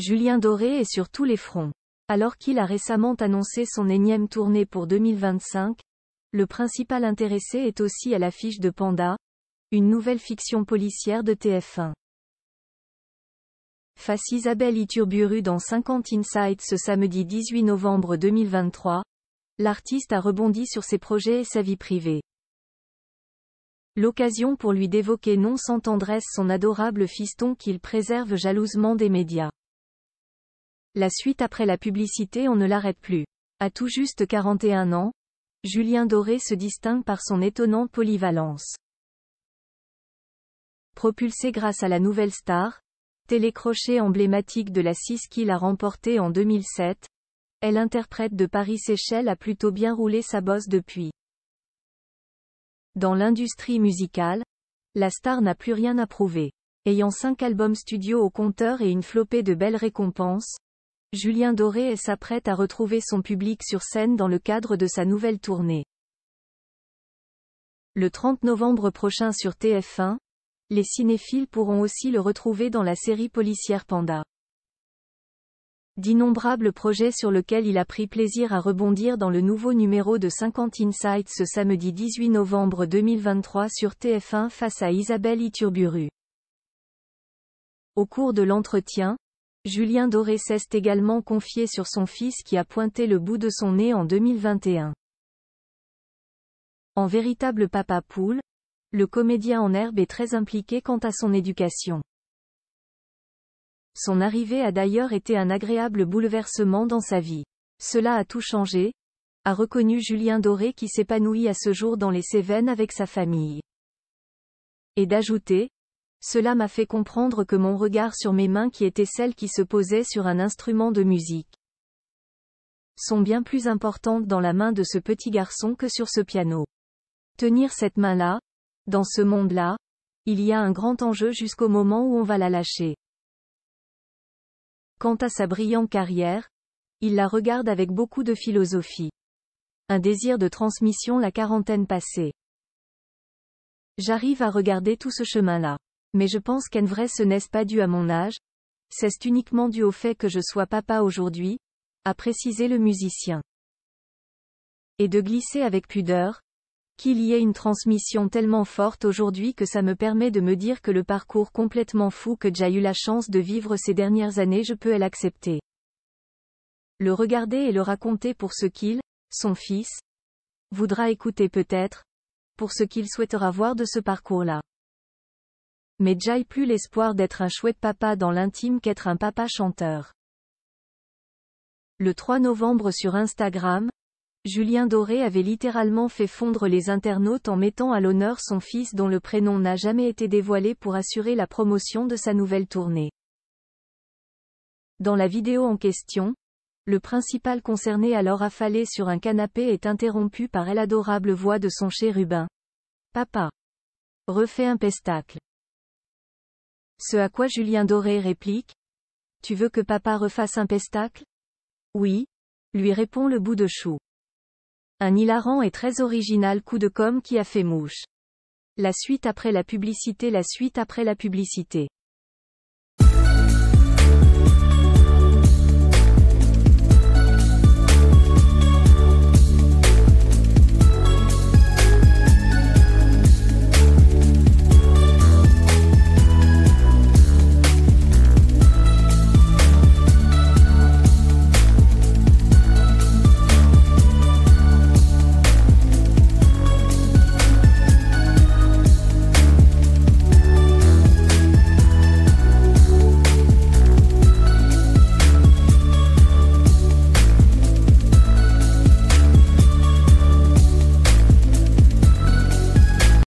Julien Doré est sur tous les fronts. Alors qu'il a récemment annoncé son énième tournée pour 2025, le principal intéressé est aussi à l'affiche de Panda, une nouvelle fiction policière de TF1. Face Isabelle Iturburu dans 50 Insights ce samedi 18 novembre 2023, l'artiste a rebondi sur ses projets et sa vie privée. L'occasion pour lui d'évoquer non sans tendresse son adorable fiston qu'il préserve jalousement des médias. La suite après la publicité on ne l'arrête plus. À tout juste 41 ans, Julien Doré se distingue par son étonnante polyvalence. Propulsé grâce à la nouvelle star, télécrochet emblématique de la 6 qu'il a remportée en 2007, elle interprète de paris Seychelles a plutôt bien roulé sa bosse depuis. Dans l'industrie musicale, la star n'a plus rien à prouver. Ayant cinq albums studio au compteur et une flopée de belles récompenses, Julien Doré s'apprête à retrouver son public sur scène dans le cadre de sa nouvelle tournée. Le 30 novembre prochain sur TF1, les cinéphiles pourront aussi le retrouver dans la série policière Panda. D'innombrables projets sur lesquels il a pris plaisir à rebondir dans le nouveau numéro de 50 Insights ce samedi 18 novembre 2023 sur TF1 face à Isabelle Iturburu. Au cours de l'entretien, Julien Doré s'est également confié sur son fils qui a pointé le bout de son nez en 2021. En véritable papa poule, le comédien en herbe est très impliqué quant à son éducation. Son arrivée a d'ailleurs été un agréable bouleversement dans sa vie. Cela a tout changé, a reconnu Julien Doré qui s'épanouit à ce jour dans les Cévennes avec sa famille. Et d'ajouter, cela m'a fait comprendre que mon regard sur mes mains qui étaient celles qui se posaient sur un instrument de musique sont bien plus importantes dans la main de ce petit garçon que sur ce piano. Tenir cette main-là, dans ce monde-là, il y a un grand enjeu jusqu'au moment où on va la lâcher. Quant à sa brillante carrière, il la regarde avec beaucoup de philosophie. Un désir de transmission la quarantaine passée. J'arrive à regarder tout ce chemin-là. Mais je pense qu'en vrai ce n'est pas dû à mon âge, c'est uniquement dû au fait que je sois papa aujourd'hui, a précisé le musicien. Et de glisser avec pudeur, qu'il y ait une transmission tellement forte aujourd'hui que ça me permet de me dire que le parcours complètement fou que j'ai eu la chance de vivre ces dernières années je peux l'accepter. Le regarder et le raconter pour ce qu'il, son fils, voudra écouter peut-être, pour ce qu'il souhaitera voir de ce parcours-là. Mais Jai plus l'espoir d'être un chouette papa dans l'intime qu'être un papa chanteur. Le 3 novembre sur Instagram, Julien Doré avait littéralement fait fondre les internautes en mettant à l'honneur son fils dont le prénom n'a jamais été dévoilé pour assurer la promotion de sa nouvelle tournée. Dans la vidéo en question, le principal concerné alors affalé sur un canapé est interrompu par l'adorable voix de son chérubin. Papa. Refait un pestacle. Ce à quoi Julien Doré réplique Tu veux que papa refasse un pestacle Oui, lui répond le bout de chou. Un hilarant et très original coup de com' qui a fait mouche. La suite après la publicité La suite après la publicité.